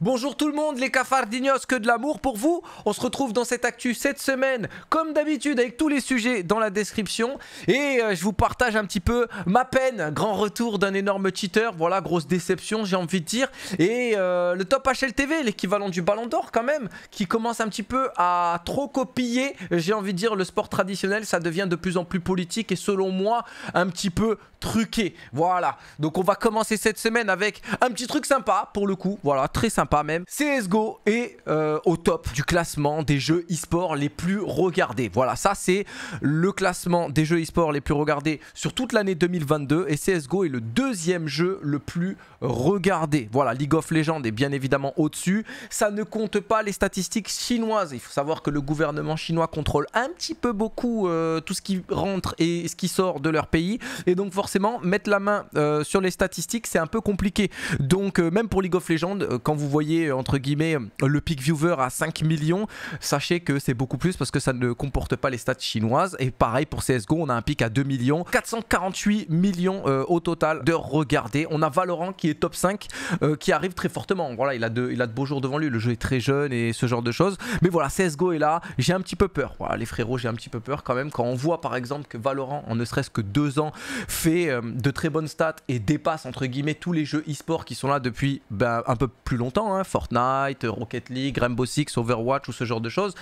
Bonjour tout le monde, les d'Ignos, que de l'amour pour vous. On se retrouve dans cette actu cette semaine, comme d'habitude, avec tous les sujets dans la description. Et euh, je vous partage un petit peu ma peine. Grand retour d'un énorme cheater. Voilà, grosse déception, j'ai envie de dire. Et euh, le top HLTV, l'équivalent du Ballon d'Or quand même, qui commence un petit peu à trop copier, j'ai envie de dire, le sport traditionnel. Ça devient de plus en plus politique et selon moi, un petit peu truqué. Voilà. Donc on va commencer cette semaine avec un petit truc sympa pour le coup. Voilà, très sympa pas même. CSGO est euh, au top du classement des jeux e-sport les plus regardés. Voilà, ça c'est le classement des jeux e-sport les plus regardés sur toute l'année 2022 et CSGO est le deuxième jeu le plus regardé. Voilà, League of Legends est bien évidemment au-dessus. Ça ne compte pas les statistiques chinoises. Il faut savoir que le gouvernement chinois contrôle un petit peu beaucoup euh, tout ce qui rentre et ce qui sort de leur pays et donc forcément mettre la main euh, sur les statistiques c'est un peu compliqué. Donc même pour League of Legends, quand vous voyez voyez euh, entre guillemets euh, le peak viewer à 5 millions, sachez que c'est beaucoup plus parce que ça ne comporte pas les stats chinoises. Et pareil pour CSGO, on a un pic à 2 millions, 448 millions euh, au total de regardées. On a Valorant qui est top 5, qui arrive très fortement. Voilà, il a, de, il a de beaux jours devant lui, le jeu est très jeune et ce genre de choses. Mais voilà, CSGO est là, j'ai un petit peu peur. Voilà, les frérots, j'ai un petit peu peur quand même quand on voit par exemple que Valorant, en ne serait-ce que 2 ans, fait de très bonnes stats et dépasse entre guillemets tous les jeux e-sport qui sont là depuis ben, un peu plus longtemps Hein, Fortnite, Rocket League, Rainbow Six, Overwatch ou ce genre de choses,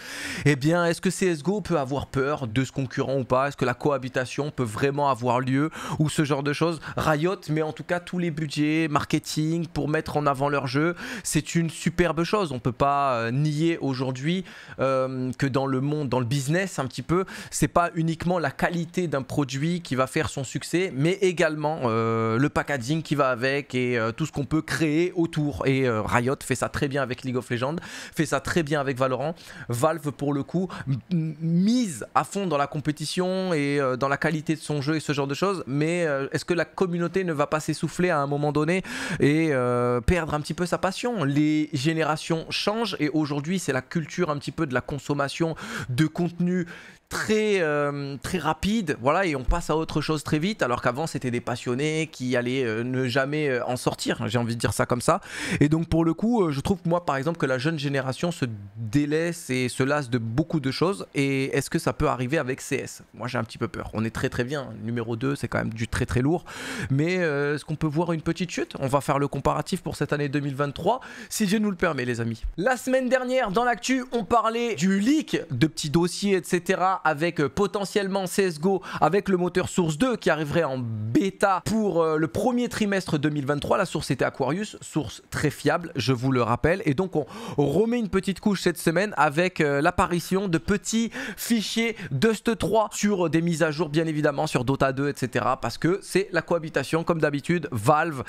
eh bien, est-ce que CSGO peut avoir peur de ce concurrent ou pas Est-ce que la cohabitation peut vraiment avoir lieu ou ce genre de choses Riot mais en tout cas tous les budgets marketing pour mettre en avant leur jeu. C'est une superbe chose. On ne peut pas euh, nier aujourd'hui euh, que dans le monde, dans le business un petit peu, c'est pas uniquement la qualité d'un produit qui va faire son succès, mais également euh, le packaging qui va avec et tout ce qu'on peut créer autour. Et Riot fait ça très bien avec League of Legends, fait ça très bien avec Valorant. Valve, pour le coup, mise à fond dans la compétition et euh, dans la qualité de son jeu et ce genre de choses, mais euh, est-ce que la communauté ne va pas s'essouffler à un moment donné et euh, perdre un petit peu sa passion Les générations changent et aujourd'hui, c'est la culture un petit peu de la consommation de contenu très, euh, très rapide, voilà, et on passe à autre chose très vite, alors qu'avant c'était des passionnés qui allaient euh, ne jamais euh, en sortir, j'ai envie de dire ça comme ça. Et donc pour le coup, je trouve moi par exemple que la jeune génération se délaisse et se lasse de beaucoup de choses, et est-ce que ça peut arriver avec CS Moi j'ai un petit peu peur, on est très très bien, numéro 2 c'est quand même du très très lourd, mais est-ce qu'on peut voir une petite chute On va faire le comparatif pour cette année 2023, si Dieu nous le permet les amis. La semaine dernière, dans l'actu, on parlait du leak de petits dossiers, etc avec euh, potentiellement CSGO, avec le moteur Source 2 qui arriverait en bêta pour euh, le premier trimestre 2023. La source était Aquarius, source très fiable, je vous le rappelle. Et donc on remet une petite couche cette semaine avec euh, l'apparition de petits fichiers Dust 3 sur des mises à jour bien évidemment sur Dota 2, etc. Parce que c'est la cohabitation comme d'habitude. Valve,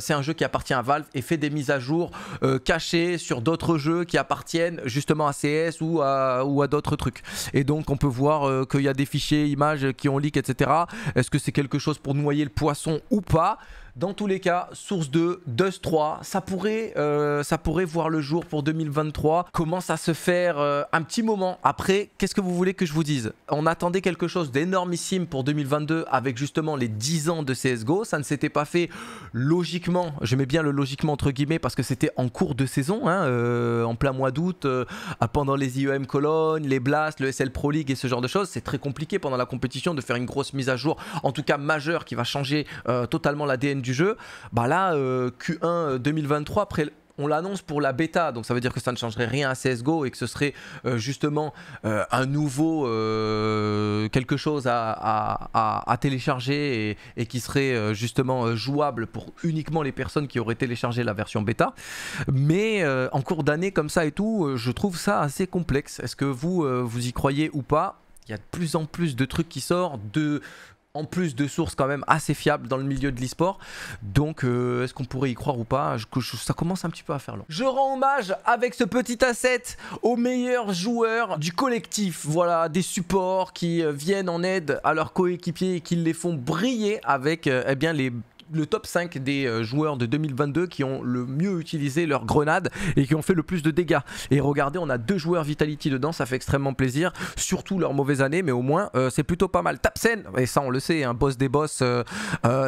c'est un jeu qui appartient à Valve et fait des mises à jour cachées sur d'autres jeux qui appartiennent justement à CS ou à, ou à d'autres trucs. Et donc on peut voir euh, qu'il y a des fichiers, images qui ont leak, etc. Est-ce que c'est quelque chose pour noyer le poisson ou pas dans tous les cas, Source 2, Dust 3, ça pourrait, euh, ça pourrait voir le jour pour 2023. Commence à se faire euh, un petit moment. Après, qu'est-ce que vous voulez que je vous dise On attendait quelque chose d'énormissime pour 2022 avec justement les 10 ans de CSGO. Ça ne s'était pas fait logiquement. Je mets bien le logiquement entre guillemets parce que c'était en cours de saison, hein, euh, en plein mois d'août, pendant les IEM Cologne, les Blast, le SL Pro League et ce genre de choses. C'est très compliqué pendant la compétition de faire une grosse mise à jour, en tout cas majeure, qui va changer totalement l'ADN du jeu. Bah là, euh, Q1 2023, euh, après on l'annonce pour la bêta, donc ça veut dire que ça ne changerait rien à CSGO et que ce serait euh, justement un nouveau quelque chose à, télécharger et, et, qui serait justement jouable pour uniquement les personnes qui auraient téléchargé la version bêta. Mais en cours d'année comme ça et tout, je trouve ça assez complexe. Est-ce que vous, vous y croyez ou pas il y a de plus en plus de trucs qui sortent, de, en plus de sources quand même assez fiables dans le milieu de l'e-sport. Donc euh, est-ce qu'on pourrait y croire ou pas je, Ça commence un petit peu à faire long. Je rends hommage avec ce petit asset aux meilleurs joueurs du collectif. Voilà, des supports qui euh, viennent en aide à leurs coéquipiers et qui les font briller avec euh, eh bien les le top 5 des euh, joueurs de 2022 qui ont le mieux utilisé leur grenade et qui ont fait le plus de dégâts. Et regardez, on a deux joueurs Vitality dedans, ça fait extrêmement plaisir. Surtout leur mauvaise année, mais au moins euh, c'est plutôt pas mal. Tapsen, et ça on le sait, un hein, boss des boss, euh,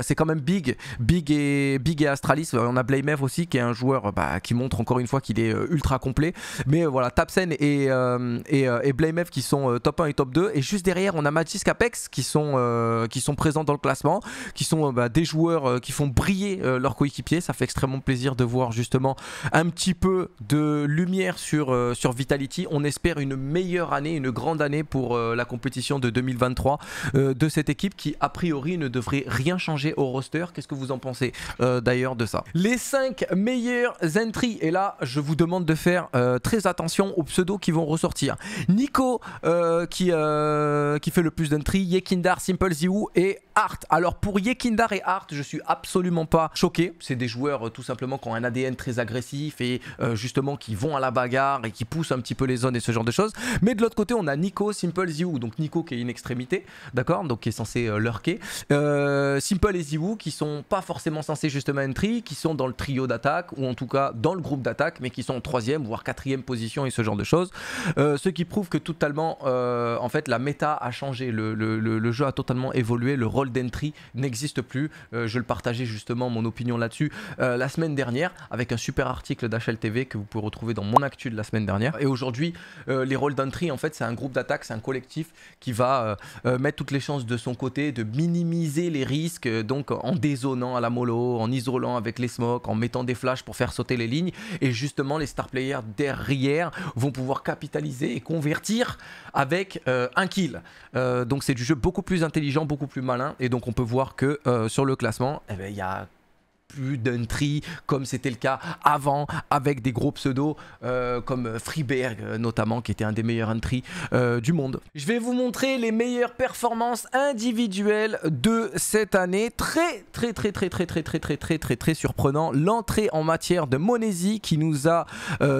c'est quand même Big. Big et, Big et Astralis. On a Blamev aussi qui est un joueur bah, qui montre encore une fois qu'il est ultra complet. Mais voilà, Tapsen et, et, Blamev qui sont top 1 et top 2. Et juste derrière, on a Matisse Apex qui sont, qui sont présents dans le classement, qui sont bah, des joueurs euh, qui font briller euh, leurs coéquipiers. Ça fait extrêmement plaisir de voir justement un petit peu de lumière sur, euh, sur Vitality. On espère une meilleure année, une grande année pour la compétition de 2023 de cette équipe qui a priori ne devrait rien changer au roster. Qu'est-ce que vous en pensez d'ailleurs de ça Les 5 meilleurs entries. Et là, je vous demande de faire très attention aux pseudos qui vont ressortir. Nico qui, qui fait le plus d'entries, Yekindar, Simple et Art. Alors pour Yekindar et Art, je suis absolument pas choqué. C'est des joueurs euh, tout simplement qui ont un ADN très agressif et euh, justement qui vont à la bagarre et qui poussent un petit peu les zones et ce genre de choses. Mais de l'autre côté, on a Nico, Simple, Ziwu. Donc Nico qui est une extrémité, d'accord Donc qui est censé euh, lurker. Simple et Ziwu qui sont pas forcément censés justement entry, qui sont dans le trio d'attaque ou en tout cas dans le groupe d'attaque, mais qui sont en troisième voire quatrième position et ce genre de choses. ce qui prouve que totalement, en fait, la méta a changé, le, jeu a totalement évolué, le rôle d'entry n'existe plus. je le partager justement mon opinion là-dessus euh, la semaine dernière avec un super article d'HLTV que vous pouvez retrouver dans mon actu de la semaine dernière. Et aujourd'hui, euh, les rôles d'entry, en fait, c'est un groupe d'attaque, c'est un collectif qui va euh, mettre toutes les chances de son côté, de minimiser les risques, donc en dézonant à la mollo, en isolant avec les smokes, en mettant des flashs pour faire sauter les lignes. Et justement, les star players derrière vont pouvoir capitaliser et convertir avec un kill. donc c'est du jeu beaucoup plus intelligent, beaucoup plus malin. Et donc on peut voir que sur le classement, eh ben, il y a plus d'un comme c'était le cas avant avec des gros pseudos euh, comme Freeberg euh, notamment qui était un des meilleurs entries euh, du monde. Je vais vous montrer les meilleures performances individuelles de cette année. Très très très très très très très très très très très surprenant. L'entrée en matière de Monesi qui nous a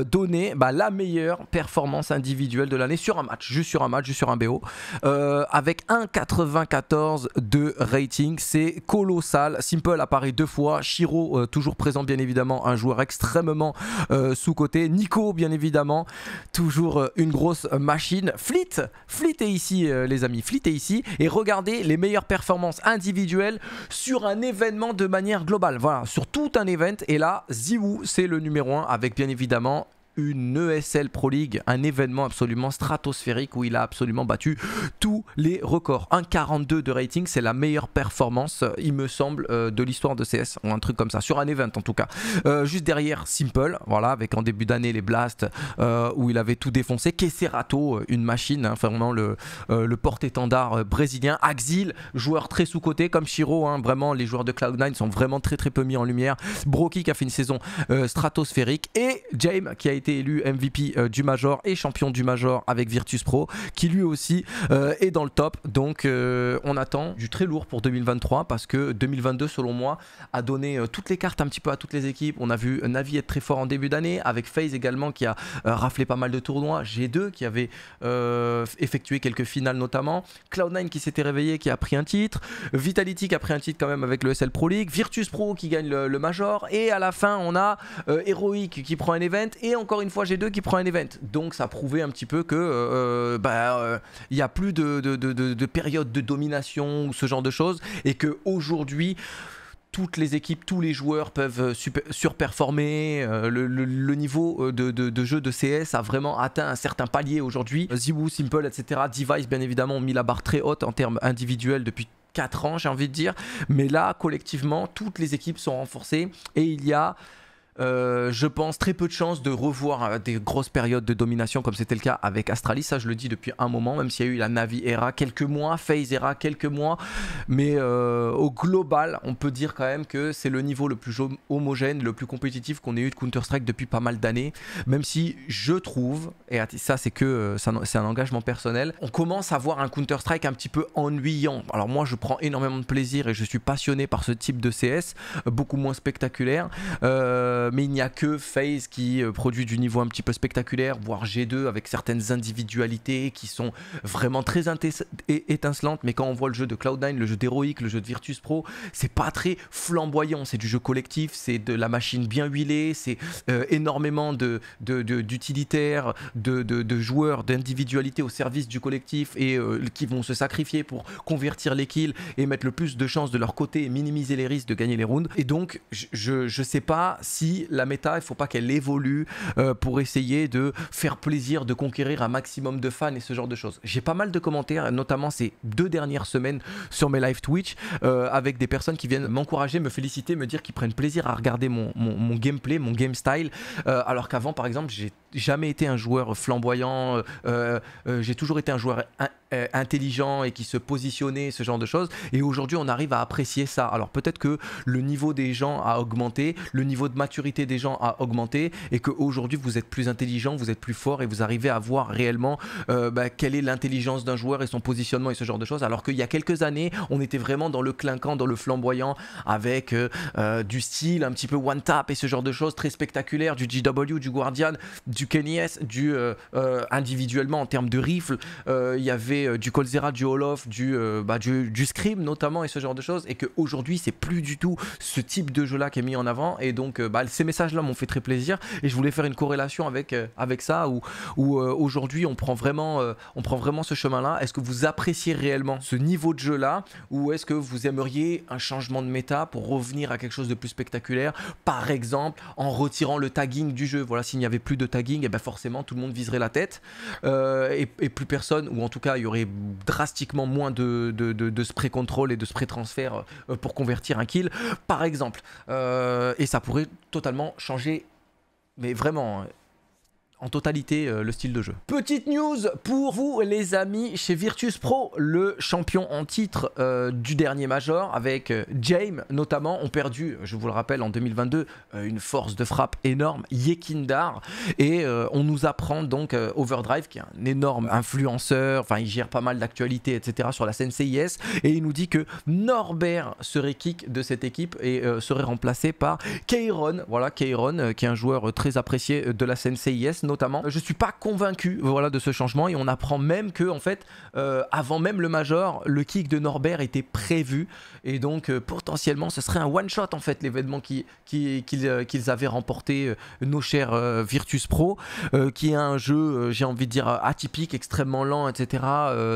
donné bah, la meilleure performance individuelle de l'année sur un match, juste sur un match, juste sur un BO avec un 1,94 de rating. C'est colossal. Simple apparaît deux fois. Euh, toujours présent bien évidemment, un joueur extrêmement euh, sous-côté. Nico, bien évidemment, toujours euh, une grosse machine. Fleet, Fleet est ici, les amis. Fleet est ici. Et regardez les meilleures performances individuelles sur un événement de manière globale. Voilà, sur tout un event. Et là, Ziwu, c'est le numéro 1 avec bien évidemment une ESL Pro League, un événement absolument stratosphérique où il a absolument battu tous les records. 1,42 de rating, c'est la meilleure performance, euh, il me semble, euh, de l'histoire de CS, ou un truc comme ça, sur un event en tout cas. Euh, juste derrière, Simple, voilà, avec en début d'année les Blasts où il avait tout défoncé. Kesserato, une machine, hein, vraiment le, le porte-étendard brésilien. Axil, joueur très sous-côté comme Shiro, hein, vraiment les joueurs de Cloud9 sont vraiment très très peu mis en lumière. Broki qui a fait une saison stratosphérique et James qui a été élu MVP euh, du Major et champion du Major avec Virtus Pro, qui lui aussi euh, est dans le top. Donc euh, on attend du très lourd pour 2023 parce que 2022, selon moi, a donné toutes les cartes un petit peu à toutes les équipes. On a vu Navi être très fort en début d'année, avec FaZe également qui a raflé pas mal de tournois, G2 qui avait effectué quelques finales notamment, Cloud9 qui s'était réveillé, qui a pris un titre, Vitality qui a pris un titre quand même avec le SL Pro League, Virtus Pro qui gagne le Major, et à la fin on a Heroic qui prend un event, et encore une fois G2 qui prend un event. Donc ça prouvait un petit peu que il euh, euh, bah, euh, y a plus de, de, période de domination ou ce genre de choses. Et que aujourd'hui toutes les équipes, tous les joueurs peuvent surperformer. le, niveau de, de, jeu de CS a vraiment atteint un certain palier aujourd'hui. Ziwoo, Simple, etc. Device, bien évidemment, ont mis la barre très haute en termes individuels depuis 4 ans, j'ai envie de dire. Mais là, collectivement, toutes les équipes sont renforcées et il y a euh, je pense très peu de chances de revoir euh, des grosses périodes de domination comme c'était le cas avec Astralis. Ça, je le dis depuis un moment, même s'il y a eu la Navi Era quelques mois, Phase Era quelques mois. Mais euh, au global, on peut dire quand même que c'est le niveau le plus homogène, le plus compétitif qu'on ait eu de Counter-Strike depuis pas mal d'années. Même si je trouve, et ça, c'est que c'est un engagement personnel, on commence à voir un Counter-Strike un petit peu ennuyant. Alors, moi, je prends énormément de plaisir et je suis passionné par ce type de CS, beaucoup moins spectaculaire. Euh, euh, mais il n'y a que FaZe qui euh, produit du niveau un petit peu spectaculaire, voire G2 avec certaines individualités qui sont vraiment très étincelantes. Mais quand on voit le jeu de Cloud9, le jeu d'Heroic, le jeu de Virtus Pro, c'est pas très flamboyant. C'est du jeu collectif, c'est de la machine bien huilée, c'est euh, énormément d'utilitaires, de, de, de, joueurs, d'individualités au service du collectif et qui vont se sacrifier pour convertir les kills et mettre le plus de chances de leur côté et minimiser les risques de gagner les rounds. Et donc, je, je sais pas si la méta, il ne faut pas qu'elle évolue euh, pour essayer de faire plaisir, de conquérir un maximum de fans et ce genre de choses. J'ai pas mal de commentaires, notamment ces deux dernières semaines sur mes live Twitch, euh, avec des personnes qui viennent m'encourager, me féliciter, me dire qu'ils prennent plaisir à regarder mon, gameplay, mon game style, euh, alors qu'avant, par exemple, j'ai jamais été un joueur flamboyant, j'ai toujours été un joueur intelligent et qui se positionnait, ce genre de choses. Et aujourd'hui, on arrive à apprécier ça. Alors peut-être que le niveau des gens a augmenté, le niveau de maturité des gens a augmenté et qu'aujourd'hui vous êtes plus intelligent, vous êtes plus fort et vous arrivez à voir réellement euh, bah, quelle est l'intelligence d'un joueur et son positionnement et ce genre de choses. Alors qu'il y a quelques années, on était vraiment dans le clinquant, dans le flamboyant avec euh, euh, du style un petit peu one tap et ce genre de choses très spectaculaire, du GW, du Guardian, du Kenny S, du individuellement en termes de rifle. Il y avait du Colzera, du Olof, du, bah, du, du Scream notamment et ce genre de choses. Et qu'aujourd'hui, c'est plus du tout ce type de jeu là qui est mis en avant. Et donc, bah, ces messages-là m'ont fait très plaisir et je voulais faire une corrélation avec, euh, avec ça où, où euh, aujourd'hui on prend vraiment, euh, on prend vraiment ce chemin-là. Est-ce que vous appréciez réellement ce niveau de jeu-là ou est-ce que vous aimeriez un changement de méta pour revenir à quelque chose de plus spectaculaire Par exemple, en retirant le tagging du jeu. Voilà, s'il n'y avait plus de tagging, et eh ben forcément tout le monde viserait la tête et, plus personne, ou en tout cas il y aurait drastiquement moins de, de, de, de spray control et de spray transfert pour convertir un kill, par exemple. et ça pourrait totalement changé, mais vraiment, hein en totalité euh, le style de jeu. Petite news pour vous les amis, chez Virtus Pro, le champion en titre euh, du dernier Major, avec euh, James notamment, ont perdu, je vous le rappelle, en 2022, une force de frappe énorme, Yekindar, et on nous apprend donc Overdrive, qui est un énorme influenceur, enfin il gère pas mal d'actualités, etc. sur la scène CIS, et il nous dit que Norbert serait kick de cette équipe et serait remplacé par Kairon... voilà Kairon... qui est un joueur très apprécié de la scène CIS notamment. Je suis pas convaincu voilà, de ce changement et on apprend même que en fait, euh, avant même le Major, le kick de Norbert était prévu et donc euh, potentiellement ce serait un one shot en fait l'événement qu'ils qui, qui, euh, avaient remporté nos chers Virtus Pro, qui est un jeu, j'ai envie de dire atypique, extrêmement lent, etc.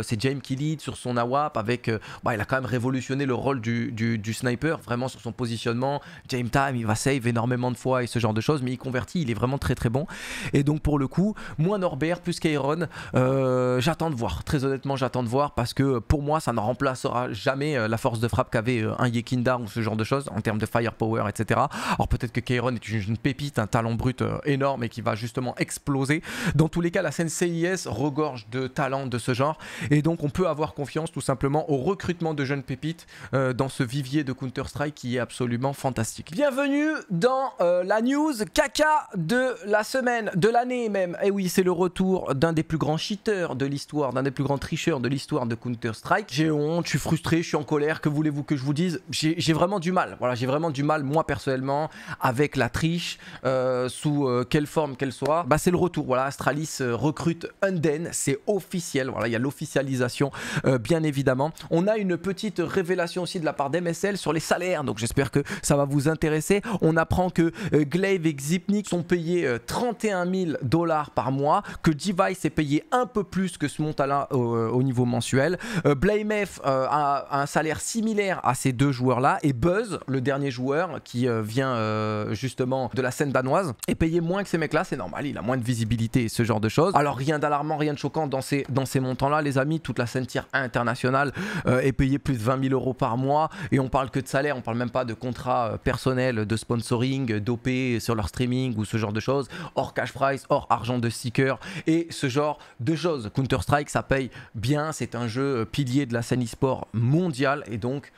C'est James qui lead sur son AWAP avec, bah, il a quand même révolutionné le rôle du, du, du sniper vraiment sur son positionnement. James Time, il va save énormément de fois et ce genre de choses, mais il convertit, il est vraiment très très bon. Et donc pour le coup, moins Norbert, plus Kairon. Euh, j'attends de voir, très honnêtement, j'attends de voir parce que euh, pour moi, ça ne remplacera jamais euh, la force de frappe qu'avait un Yekinda ou ce genre de choses en termes de firepower, etc. Alors peut-être que Kairon est une, jeune pépite, un talent brut énorme et qui va justement exploser. Dans tous les cas, la scène CIS regorge de talents de ce genre et donc on peut avoir confiance tout simplement au recrutement de jeunes pépites dans ce vivier de Counter-Strike qui est absolument fantastique. Bienvenue dans la news caca de la semaine, de l'année même, et eh oui, c'est le retour d'un des plus grands cheaters de l'histoire, d'un des plus grands tricheurs de l'histoire de Counter-Strike. J'ai honte, je suis frustré, je suis en colère, que voulez-vous que je vous dise J'ai vraiment du mal, voilà, j'ai vraiment du mal, moi personnellement, avec la triche, euh, sous euh, quelle forme qu'elle soit. Bah, c'est le retour, voilà, Astralis euh, recrute Unden, c'est officiel, voilà, il y a l'officialisation, bien évidemment. On a une petite révélation aussi de la part d'MSL sur les salaires, donc j'espère que ça va vous intéresser. On apprend que Glaive et Xipnik sont payés 31 000 dollars par mois, que Device est payé un peu plus que ce montant-là euh, au, niveau mensuel. Euh, BlameF euh, a, un salaire similaire à ces deux joueurs-là, et Buzz, le dernier joueur qui vient justement de la scène danoise, est payé moins que ces mecs-là, c'est normal, il a moins de visibilité et ce genre de choses. Alors rien d'alarmant, rien de choquant dans ces, dans ces montants-là, les amis, toute la scène tier internationale est payée plus de 20 000 euros par mois, et on parle que de salaire, on parle même pas de contrat personnel, de sponsoring, d'OP sur leur streaming ou ce genre de choses, hors cash price, argent de sticker et ce genre de choses. Counter-Strike, ça paye bien, c'est un jeu euh, pilier de la scène e-sport mondiale et donc,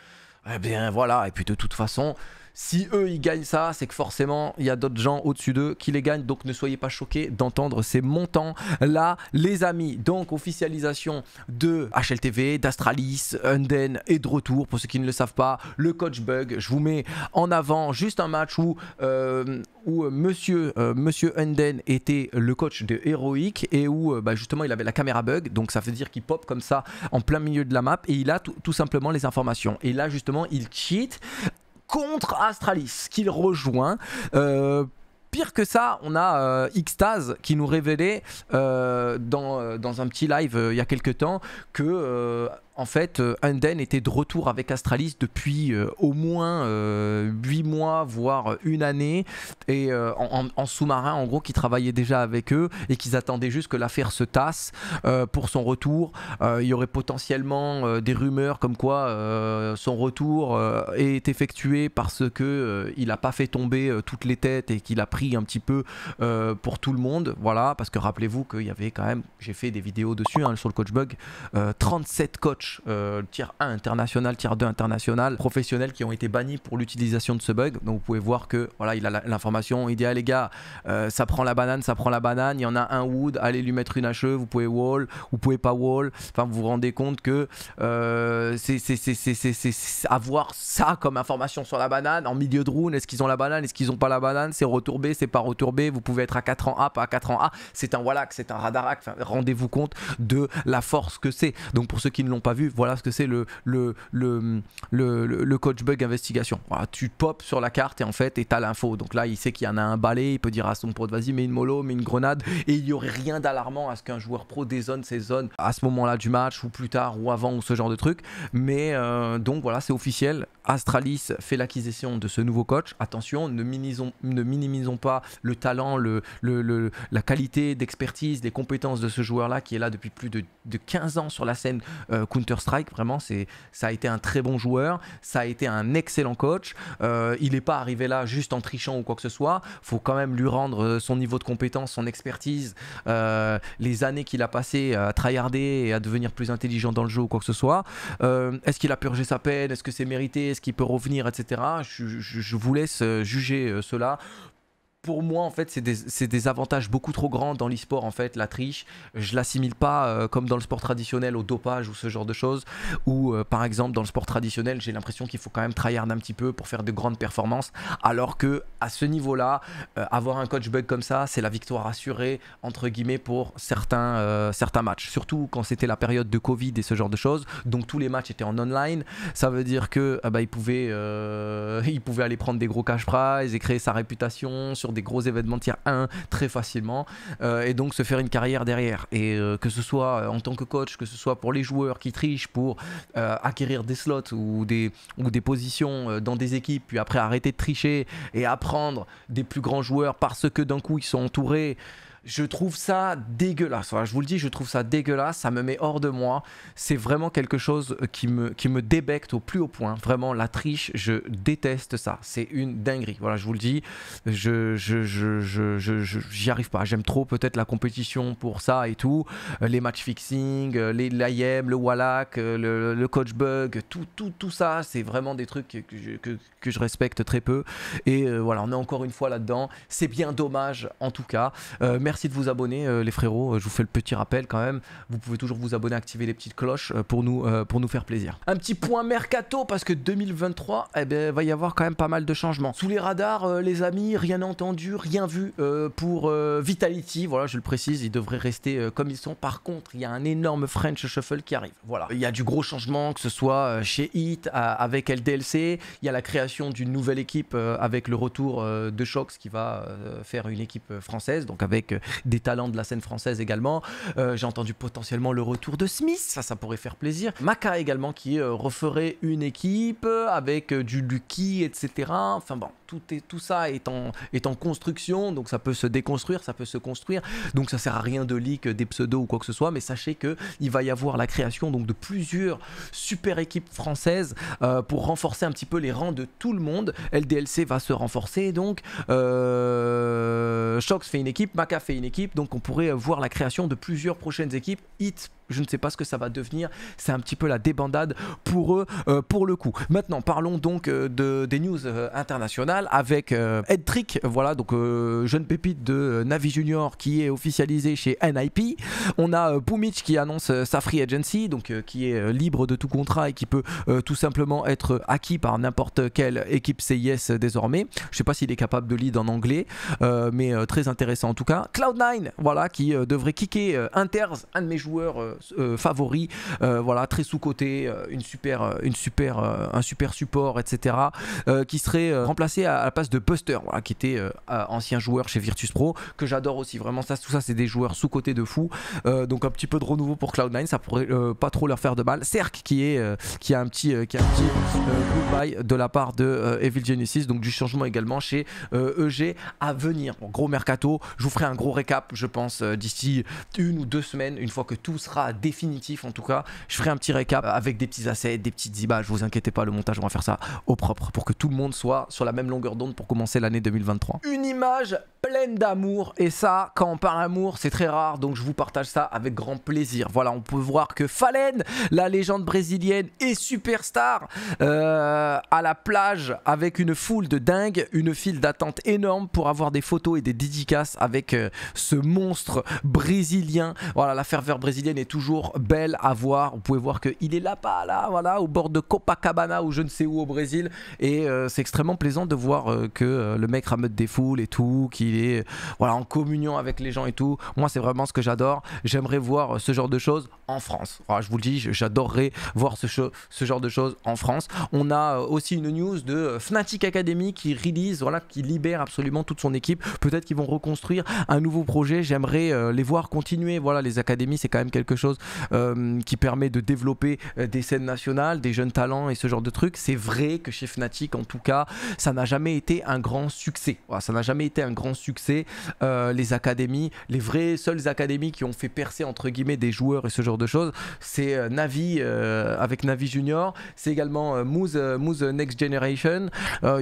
eh bien voilà, et puis de toute façon, si eux, ils gagnent ça, c'est que forcément, il y a d'autres gens au-dessus d'eux qui les gagnent. Donc ne soyez pas choqués d'entendre ces montants-là, les amis. Donc, officialisation de HLTV, d'Astralis, Unden et de retour. Pour ceux qui ne le savent pas, le coach bug, je vous mets en avant juste un match où, euh, où euh, monsieur, euh, monsieur Unden était le coach de Heroic et où bah, justement il avait la caméra bug. Donc ça veut dire qu'il pop comme ça en plein milieu de la map et il a tout, tout simplement les informations. Et là, justement, il cheat contre Astralis, qu'il rejoint. Euh, pire que ça, on a euh, Xtaz qui nous révélait euh, dans, un petit live il y a quelques temps que en fait, euh, Unden était de retour avec Astralis depuis euh, au moins 8 euh, mois, voire une année, et en, sous-marin, en gros, qui travaillait déjà avec eux et qu'ils attendaient juste que l'affaire se tasse pour son retour. il y aurait potentiellement des rumeurs comme quoi son retour est effectué parce que il n'a pas fait tomber toutes les têtes et qu'il a pris un petit peu pour tout le monde. Voilà, parce que rappelez-vous qu'il y avait quand même, j'ai fait des vidéos dessus hein, sur le coach bug, 37 coachs euh, tier 1 international, tier 2 international, professionnels qui ont été bannis pour l'utilisation de ce bug. Donc vous pouvez voir que voilà, il a l'information, il dit ah, les gars, euh, ça prend la banane, ça prend la banane, il y en a un wood, allez lui mettre une HE, vous pouvez wall, vous pouvez pas wall. Enfin, vous vous rendez compte que euh, c'est avoir ça comme information sur la banane en milieu de round, est-ce qu'ils ont la banane, est-ce qu'ils ont pas la banane, c'est retourbé, c'est pas retourbé, vous pouvez être à 4 ans A, pas à 4 ans A, c'est un wallack, c'est un radarac, rendez-vous compte de la force que c'est. Donc pour ceux qui ne l'ont pas vu, voilà ce que c'est le, le, le, coach bug investigation. Ah, tu pop sur la carte et en fait, et t'as l'info. Donc là, il sait qu'il y en a un balai, il peut dire à son pote, vas-y, mets une mollo, mets une grenade. Et il n'y aurait rien d'alarmant à ce qu'un joueur pro dézone ses zones à ce moment-là du match ou plus tard ou avant ou ce genre de truc. Mais euh, donc voilà, c'est officiel. Astralis fait l'acquisition de ce nouveau coach. Attention, ne minimisons, ne minimisons pas le talent, le, la qualité d'expertise, les compétences de ce joueur-là qui est là depuis plus de, 15 ans sur la scène euh, Counter-Strike. Vraiment, c'est, ça a été un très bon joueur, ça a été un excellent coach. Euh, il n'est pas arrivé là juste en trichant ou quoi que ce soit. faut quand même lui rendre euh, son niveau de compétence, son expertise, les années qu'il a passées à tryharder et à devenir plus intelligent dans le jeu ou quoi que ce soit. est-ce qu'il a purgé sa peine Est-ce que c'est mérité est-ce qu'il peut revenir, etc. Je, je, vous laisse euh, juger euh, cela pour moi, en fait, c'est des, avantages beaucoup trop grands dans l'e-sport, en fait, la triche. Je l'assimile pas euh, comme dans le sport traditionnel au dopage ou ce genre de choses. Ou euh, par exemple, dans le sport traditionnel, j'ai l'impression qu'il faut quand même tryhard un petit peu pour faire de grandes performances. Alors que à ce niveau-là, euh, avoir un coach bug comme ça, c'est la victoire assurée, entre guillemets, pour certains, certains matchs. Surtout quand c'était la période de Covid et ce genre de choses. Donc tous les matchs étaient en online. Ça veut dire que ah bah, il, pouvait, aller prendre des gros cash prize et créer sa réputation sur des gros événements tier 1 très facilement euh, et donc se faire une carrière derrière. Et euh, que ce soit euh, en tant que coach, que ce soit pour les joueurs qui trichent pour acquérir des slots ou des, ou des positions dans des équipes, puis après arrêter de tricher et apprendre des plus grands joueurs parce que d'un coup ils sont entourés. Je trouve ça dégueulasse. je vous le dis, je trouve ça dégueulasse. Ça me met hors de moi. C'est vraiment quelque chose qui me, qui me débecte au plus haut point. Vraiment, la triche, je déteste ça. C'est une dinguerie. Voilà, je vous le dis. Je, j'y arrive pas. J'aime trop peut-être la compétition pour ça et tout. Euh, les match fixing, euh, les l'IM, le Wallach, euh, le, coach bug, tout, tout, tout ça. C'est vraiment des trucs que je, respecte très peu. Et voilà, on est encore une fois là-dedans. C'est bien dommage en tout cas. merci Merci de vous abonner, euh, les frérots. Euh, je vous fais le petit rappel quand même. Vous pouvez toujours vous abonner, activer les petites cloches euh, pour nous, pour nous faire plaisir. Un petit point mercato parce que 2023, eh ben, va y avoir quand même pas mal de changements. Sous les radars, les amis, rien entendu, rien vu pour Vitality. Voilà, je le précise, ils devraient rester comme ils sont. Par contre, il y a un énorme French Shuffle qui arrive. Voilà, il y a du gros changement, que ce soit chez Hit avec LDLC. Il y a la création d'une nouvelle équipe avec le retour de Shox qui va faire une équipe française, donc avec des talents de la scène française également. Euh, j'ai entendu potentiellement le retour de Smith, ça, ça pourrait faire plaisir. Maka également qui euh, referait une équipe avec euh, du Lucky, etc. Enfin bon, tout, est, tout ça est en, est en construction, donc ça peut se déconstruire, ça peut se construire. Donc ça sert à rien de leak, des pseudos ou quoi que ce soit, mais sachez que il va y avoir la création donc de plusieurs super équipes françaises pour renforcer un petit peu les rangs de tout le monde. LDLC va se renforcer donc. Shox fait une équipe, Maca fait une équipe, donc on pourrait voir la création de plusieurs prochaines équipes. Hit, je ne sais pas ce que ça va devenir, c'est un petit peu la débandade pour eux euh, pour le coup. Maintenant, parlons donc euh, de, des news euh, internationales avec euh, Trick, voilà, donc jeune pépite de Navi Junior qui est officialisé chez NIP. On a Pumich qui annonce sa free agency, donc qui est libre de tout contrat et qui peut tout simplement être acquis par n'importe quelle équipe CIS désormais. Je ne sais pas s'il est capable de lead en anglais, mais très intéressant en tout cas. Cloud9, voilà, qui euh, devrait kicker euh, Interz, un de mes joueurs euh, favoris, voilà, très sous-côté, une super, une super, un super support, etc., qui serait remplacé à, la place de Buster, qui était ancien joueur chez Virtus Pro, que j'adore aussi, vraiment, ça, tout ça, c'est des joueurs sous-côté de fou, donc un petit peu de renouveau pour Cloud9, ça pourrait pas trop leur faire de mal. Cerc, qui est, qui a un petit, qui a goodbye de la part de Evil Genesis, donc du changement également chez EG e à venir. gros mercato, je vous ferai un gros récap, je pense, euh, d'ici une ou deux semaines, une fois que tout sera définitif en tout cas, je ferai un petit récap avec des petits assets, des petites images, vous inquiétez pas, le montage, on va faire ça au propre pour que tout le monde soit sur la même longueur d'onde pour commencer l'année 2023. Une image pleine d'amour et ça, quand on parle amour, c'est très rare, donc je vous partage ça avec grand plaisir. Voilà, on peut voir que Falen, la légende brésilienne et superstar, euh, à la plage avec une foule de dingues, une file d'attente énorme pour avoir des photos et des dédicaces avec euh, ce monstre brésilien. Voilà, la ferveur brésilienne est toujours belle à voir. Vous pouvez voir qu'il est là-bas, là, voilà, au bord de Copacabana ou je ne sais où au Brésil. Et euh, c'est extrêmement plaisant de voir euh, que euh, le mec rameute des foules et tout, qu'il est voilà, en communion avec les gens et tout. Moi, c'est vraiment ce que j'adore. J'aimerais voir ce genre de choses en France. je vous le dis, j'adorerais voir ce, ce genre de choses en France. On a aussi une news de Fnatic Academy qui release, voilà, qui libère absolument toute son équipe. Peut-être qu'ils vont reconstruire un nouveaux projets. J'aimerais euh, les voir continuer. Voilà, les académies, c'est quand même quelque chose euh, qui permet de développer euh, des scènes nationales, des jeunes talents et ce genre de trucs. C'est vrai que chez Fnatic, en tout cas, ça n'a jamais été un grand succès. ça n'a jamais été un grand succès. les académies, les vraies seules académies qui ont fait percer entre guillemets des joueurs et ce genre de choses, c'est Navi avec Navi Junior. C'est également Moose, Moose Next Generation.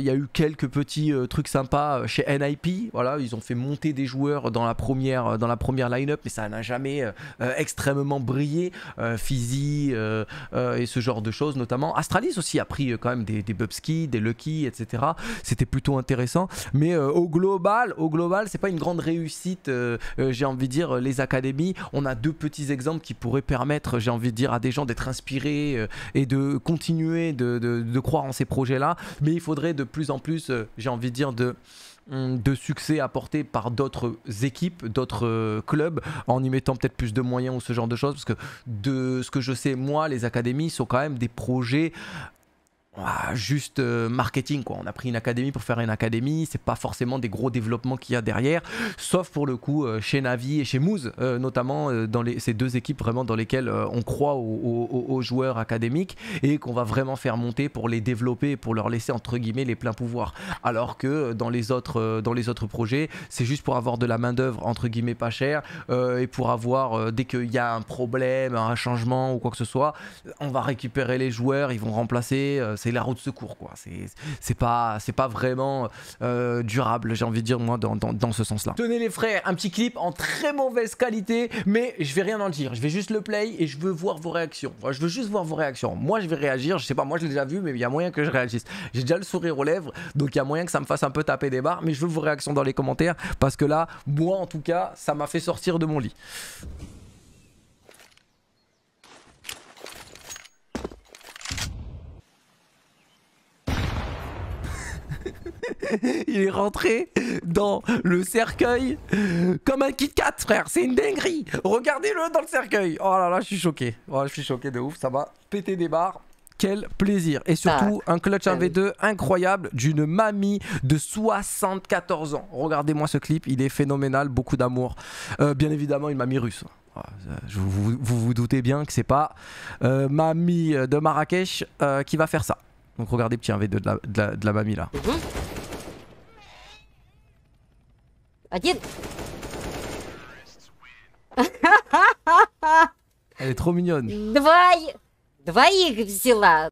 Il y a eu quelques petits trucs sympas chez NIP. Voilà, ils ont fait monter des joueurs dans la première, euh, dans la première line-up, mais ça n'a jamais euh, euh, extrêmement brillé. Fizzy et ce genre de choses, notamment. Astralis aussi a pris quand même des, des des Lucky, etc. C'était plutôt intéressant. Mais au global, au global, c'est pas une grande réussite, j'ai envie de dire, les académies. On a deux petits exemples qui pourraient permettre, j'ai envie de dire, à des gens d'être inspirés et de continuer de, de, de croire en ces projets-là. Mais il faudrait de plus en plus, j'ai envie de dire, de de succès apporté par d'autres équipes, d'autres euh, clubs, en y mettant peut-être plus de moyens ou ce genre de choses, parce que de ce que je sais, moi, les académies sont quand même des projets juste euh, marketing quoi. On a pris une académie pour faire une académie, c'est pas forcément des gros développements qu'il y a derrière, sauf pour le coup euh, chez Navi et chez Moose, euh, notamment dans ces deux équipes vraiment dans lesquelles on croit aux, joueurs académiques et qu'on va vraiment faire monter pour les développer, pour leur laisser entre guillemets les pleins pouvoirs. Alors que dans les autres, dans les autres projets, c'est juste pour avoir de la main d'œuvre entre guillemets pas chère et pour avoir dès qu'il y a un problème, un changement ou quoi que ce soit, on va récupérer les joueurs, ils vont remplacer c'est la route de secours, quoi. C'est pas, pas vraiment euh, durable, j'ai envie de dire, moi, dans, dans, ce sens-là. Tenez les frères, un petit clip en très mauvaise qualité, mais je vais rien en dire. Je vais juste le play et je veux voir vos réactions. je veux juste voir vos réactions. Moi, je vais réagir. Je sais pas, moi, je l'ai déjà vu, mais il y a moyen que je réagisse. J'ai déjà le sourire aux lèvres, donc il y a moyen que ça me fasse un peu taper des barres, mais je veux vos réactions dans les commentaires parce que là, moi, en tout cas, ça m'a fait sortir de mon lit. il est rentré dans le cercueil comme un Kit Kat, frère. C'est une dinguerie. Regardez-le dans le cercueil. Oh là là, je suis choqué. Oh, je suis choqué de ouf. Ça va. pété des barres. Quel plaisir Et surtout, ah, un clutch 1v2 incroyable d'une mamie de 74 ans. Regardez-moi ce clip, il est phénoménal, beaucoup d'amour. Euh, bien évidemment, une mamie russe. Oh, vous vous, doutez bien que c'est pas euh, mamie euh, de Marrakech qui va faire ça. Donc regardez petit 1v2 de la, mamie là. Mhm. Elle est trop mignonne.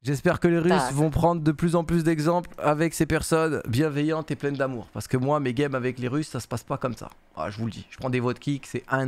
J'espère que les Russes vont prendre de plus en plus d'exemples avec ces personnes bienveillantes et pleines d'amour. Parce que moi, mes games avec les Russes, ça se passe pas comme ça. Ah, je vous le dis, je prends des votes kicks, c'est un,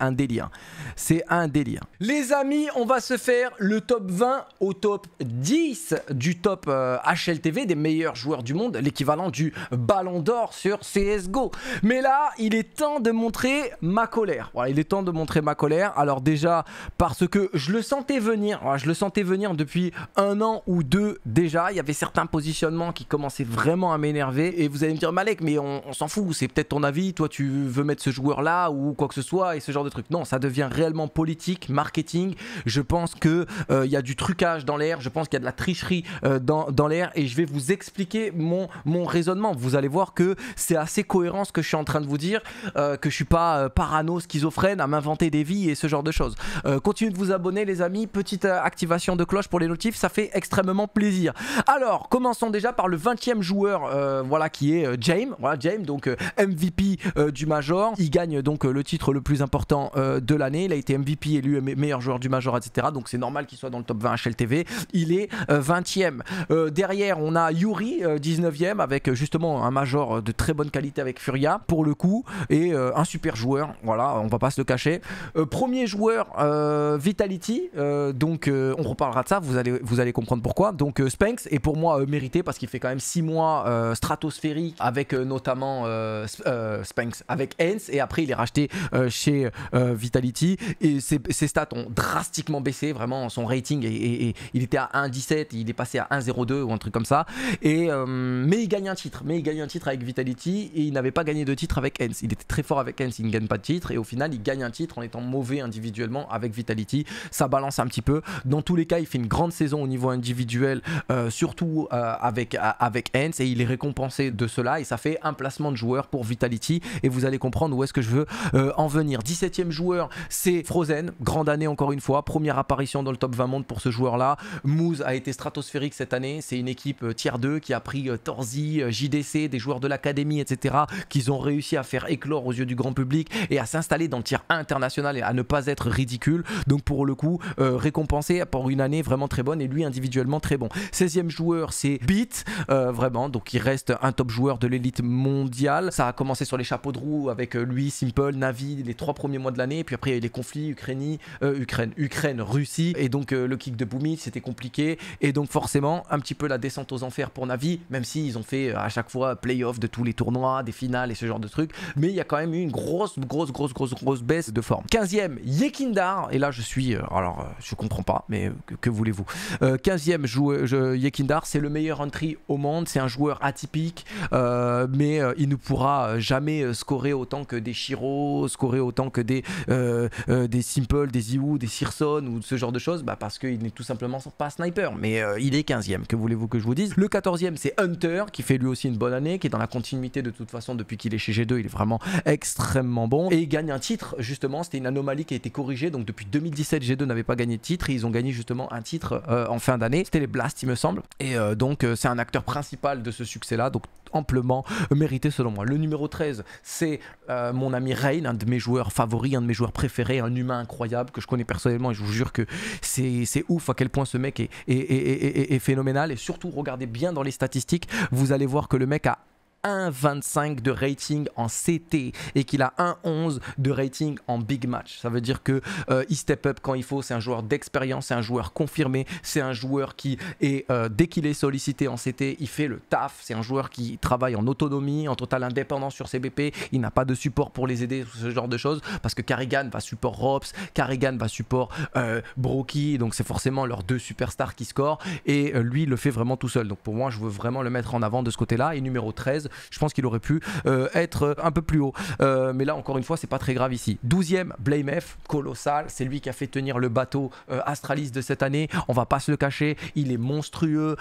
un, délire. C'est un délire. Les amis, on va se faire le top 20 au top 10 du top HLTV euh, des meilleurs joueurs du monde, l'équivalent du ballon d'or sur CSGO. Mais là, il est temps de montrer ma colère. Voilà, il est temps de montrer ma colère. Alors déjà, parce que je le sentais venir, je le sentais venir depuis un an ou deux déjà. Il y avait certains positionnements qui commençaient vraiment à m'énerver. Et vous allez me dire, Malek, mais on s'en fout, c'est peut-être ton avis, toi tu veut mettre ce joueur là ou quoi que ce soit et ce genre de truc. Non, ça devient réellement politique, marketing. Je pense que il euh, y a du trucage dans l'air, je pense qu'il y a de la tricherie euh, dans, l'air et je vais vous expliquer mon, mon raisonnement. Vous allez voir que c'est assez cohérent ce que je suis en train de vous dire, euh, que je suis pas parano, schizophrène à m'inventer des vies et ce genre de choses. continuez de vous abonner les amis, petite activation de cloche pour les notifs, ça fait extrêmement plaisir. Alors, commençons déjà par le 20e joueur voilà qui est James, voilà James donc MVP du Major. Il gagne donc euh, le titre le plus important euh, de l'année. Il a été MVP, élu meilleur joueur du Major, etc. Donc c'est normal qu'il soit dans le top 20 HLTV. Il est 20e. Euh, derrière, on a Yuri, 19e, avec justement un Major de très bonne qualité avec Furia, pour le coup, et un super joueur. Voilà, on va pas se le cacher. premier joueur, Vitality. donc on reparlera de ça, vous allez, vous allez comprendre pourquoi. Donc Spanx est pour moi mérité parce qu'il fait quand même 6 mois stratosphérique avec notamment Spanx avec Heinz et après il est racheté euh, chez euh, Vitality et ses, stats ont drastiquement baissé vraiment son rating et, il était à 1,17 il est passé à 1,02 ou un truc comme ça et euh, mais il gagne un titre mais il gagne un titre avec Vitality et il n'avait pas gagné de titre avec Heinz il était très fort avec Heinz il ne gagne pas de titre et au final il gagne un titre en étant mauvais individuellement avec Vitality ça balance un petit peu dans tous les cas il fait une grande saison au niveau individuel surtout avec avec Heinz et il est récompensé de cela et ça fait un placement de joueur pour Vitality et vous allez comprendre où est-ce que je veux euh, en venir. 17e joueur, c'est Frozen, grande année encore une fois, première apparition dans le top 20 monde pour ce joueur-là. Moose a été stratosphérique cette année, c'est une équipe euh, tier 2 qui a pris euh, JDC, des joueurs de l'académie, etc., qu'ils ont réussi à faire éclore aux yeux du grand public et à s'installer dans le tier international et à ne pas être ridicule. Donc pour le coup, récompensé pour une année vraiment très bonne et lui individuellement très bon. 16e joueur, c'est Beat, vraiment, donc il reste un top joueur de l'élite mondiale. Ça a commencé sur les chapeaux de avec euh, lui, Simple, Navi, les trois premiers mois de l'année. puis après, il y a eu les conflits, Ukraine, euh, Ukraine, Ukraine, Russie. Et donc, euh, le kick de Boumi, c'était compliqué. Et donc, forcément, un petit peu la descente aux enfers pour Navi, même s'ils ils ont fait à chaque fois playoff de tous les tournois, des finales et ce genre de trucs. Mais il y a quand même eu une grosse, grosse, grosse, grosse, grosse baisse de forme. 15e, Yekindar. Et là, je suis. alors, je comprends pas, mais que, voulez-vous 15e, joueur, Yekindar, c'est le meilleur entry au monde. C'est un joueur atypique, mais il ne pourra jamais scorer scorer autant que des Shiro, scorer autant que des, euh, euh, des Simple, des Iwu, des Sirson ou ce genre de choses bah Parce qu'il n'est tout simplement pas sniper, mais euh, il est 15e, que voulez-vous que je vous dise Le 14e, c'est Hunter, qui fait lui aussi une bonne année, qui est dans la continuité de toute façon depuis qu'il est chez G2, il est vraiment extrêmement bon. Et il gagne un titre, justement, c'était une anomalie qui a été corrigée, donc depuis 2017, G2 n'avait pas gagné de titre, et ils ont gagné justement un titre en fin d'année, c'était les Blast, il me semble. Et donc, c'est un acteur principal de ce succès-là, donc amplement mérité selon moi. Le numéro 13, c'est euh, mon ami Rain, un de mes joueurs favoris, un de mes joueurs préférés, un humain incroyable que je connais personnellement et je vous jure que c'est ouf à quel point ce mec est, est phénoménal. Et surtout, regardez bien dans les statistiques, vous allez voir que le mec a 1,25 de rating en CT et qu'il a 1,11 de rating en big match. Ça veut dire que il euh, step up quand il faut, c'est un joueur d'expérience, c'est un joueur confirmé, c'est un joueur qui est euh, dès qu'il est sollicité en CT, il fait le taf, c'est un joueur qui travaille en autonomie, en totale indépendance sur ses il n'a pas de support pour les aider, ce genre de choses, parce que Carrigan va support Robs, Carrigan va support euh, donc c'est forcément leurs deux superstars qui scorent, et euh, lui il le fait vraiment tout seul. Donc pour moi, je veux vraiment le mettre en avant de ce côté-là. Et numéro 13, je pense qu'il aurait pu euh, être euh, un peu plus haut. Euh, mais là, encore une fois, c'est pas très grave ici. 12e, Blame colossal. C'est lui qui a fait tenir le bateau Astralis de cette année. On va pas se le cacher. Il est monstrueux.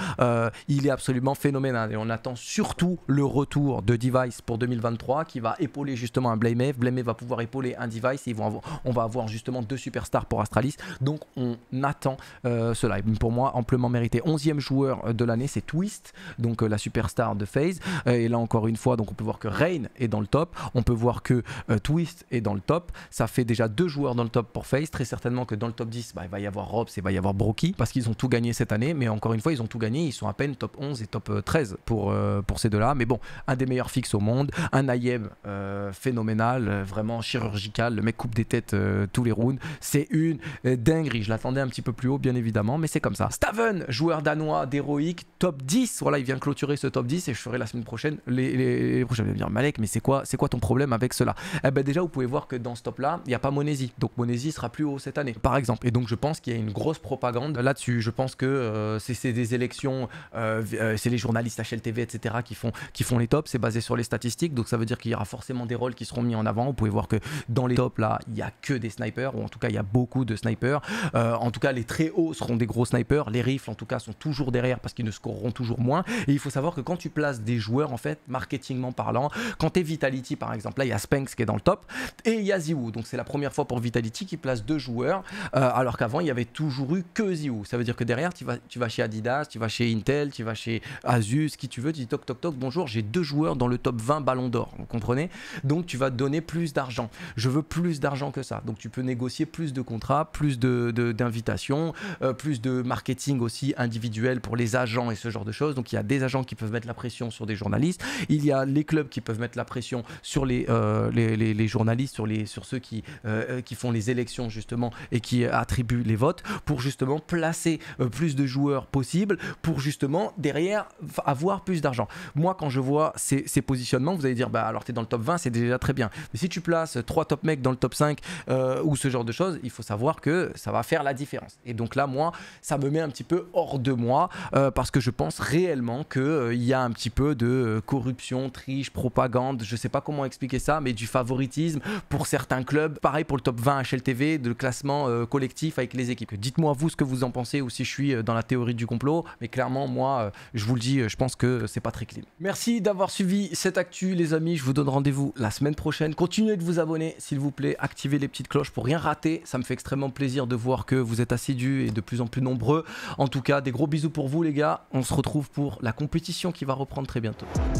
il est absolument phénoménal. Et on attend surtout le retour de Device pour 2023 qui va épauler justement un Blame BlameF va pouvoir épauler un Device. ils vont on va avoir justement deux superstars pour Astralis. Donc, on attend cela. pour moi, amplement mérité. 11e joueur de l'année, c'est Twist. Donc, la superstar de phase et là, encore une fois. Donc on peut voir que Rain est dans le top. On peut voir que euh, Twist est dans le top. Ça fait déjà deux joueurs dans le top pour Face. Très certainement que dans le top 10, bah, il va y avoir Robs et il va y avoir Brocky parce qu'ils ont tout gagné cette année. Mais encore une fois, ils ont tout gagné. Ils sont à peine top 11 et top 13 euh, pour, euh, pour ces deux-là. Mais bon, un des meilleurs fixes au monde. Un IM phénoménal, vraiment chirurgical. Le mec coupe des têtes tous les rounds. C'est une dinguerie. Je l'attendais un petit peu plus haut, bien évidemment, mais c'est comme ça. Staven, joueur danois d'héroïque, top 10. Voilà, il vient clôturer ce top 10 et je ferai la semaine prochaine les, les, dire, Malek, mais c'est quoi, quoi ton problème avec cela Eh ben déjà, vous pouvez voir que dans ce top-là, il n'y a pas Monésie. Donc Monésie sera plus haut cette année, par exemple. Et donc je pense qu'il y a une grosse propagande là-dessus. Je pense que euh, c'est des élections, euh, euh, c'est les journalistes HLTV, etc. qui font, font les tops. C'est basé sur les statistiques. Donc ça veut dire qu'il y aura forcément des rôles qui seront mis en avant. Vous pouvez voir que dans les tops, là, il n'y a que des snipers, ou en tout cas, il y a beaucoup de snipers. en tout cas, les très hauts seront des gros snipers. Les rifles, en tout cas, sont toujours derrière parce qu'ils ne scoreront toujours moins. Et il faut savoir que quand tu places des joueurs, en fait, marketingment parlant. Quand es Vitality, par exemple, là, il y a Spanx qui est dans le top et il y a Donc, c'est la première fois pour Vitality qui place deux joueurs, euh, alors qu'avant, il y avait toujours eu que Ziwu. Ça veut dire que derrière, tu vas, tu vas chez Adidas, tu vas chez Intel, tu vas chez Asus, qui tu veux, tu dis toc, toc, toc, bonjour, j'ai deux joueurs dans le top 20 ballon d'or. Vous comprenez Donc, tu vas donner plus d'argent. Je veux plus d'argent que ça. Donc, tu peux négocier plus de contrats, plus d'invitations, euh, plus de marketing aussi individuel pour les agents et ce genre de choses. Donc, il y a des agents qui peuvent mettre la pression sur des journalistes. Il y a les clubs qui peuvent mettre la pression sur les, euh, les, journalistes, sur, les, sur ceux qui, euh, euh, qui font les élections justement et qui attribuent les votes pour justement placer plus de joueurs possible pour justement derrière avoir plus d'argent. Moi, quand je vois ces, positionnements, vous allez dire bah alors tu es dans le top 20, c'est déjà très bien. Mais si tu places trois top mecs dans le top 5 ou ce genre de choses, il faut savoir que ça va faire la différence. Et donc là, moi, ça me met un petit peu hors de moi parce que je pense réellement qu'il il y a un petit peu de corruption, triche, propagande, je ne sais pas comment expliquer ça, mais du favoritisme pour certains clubs. Pareil pour le top 20 HLTV, de classement euh, collectif avec les équipes. Dites-moi vous ce que vous en pensez ou si je suis euh, dans la théorie du complot, mais clairement, moi, euh, je vous le dis, je pense que c'est pas très clean. Merci d'avoir suivi cette actu, les amis. Je vous donne rendez-vous la semaine prochaine. Continuez de vous abonner, s'il vous plaît. Activez les petites cloches pour rien rater. Ça me fait extrêmement plaisir de voir que vous êtes assidus et de plus en plus nombreux. En tout cas, des gros bisous pour vous, les gars. On se retrouve pour la compétition qui va reprendre très bientôt.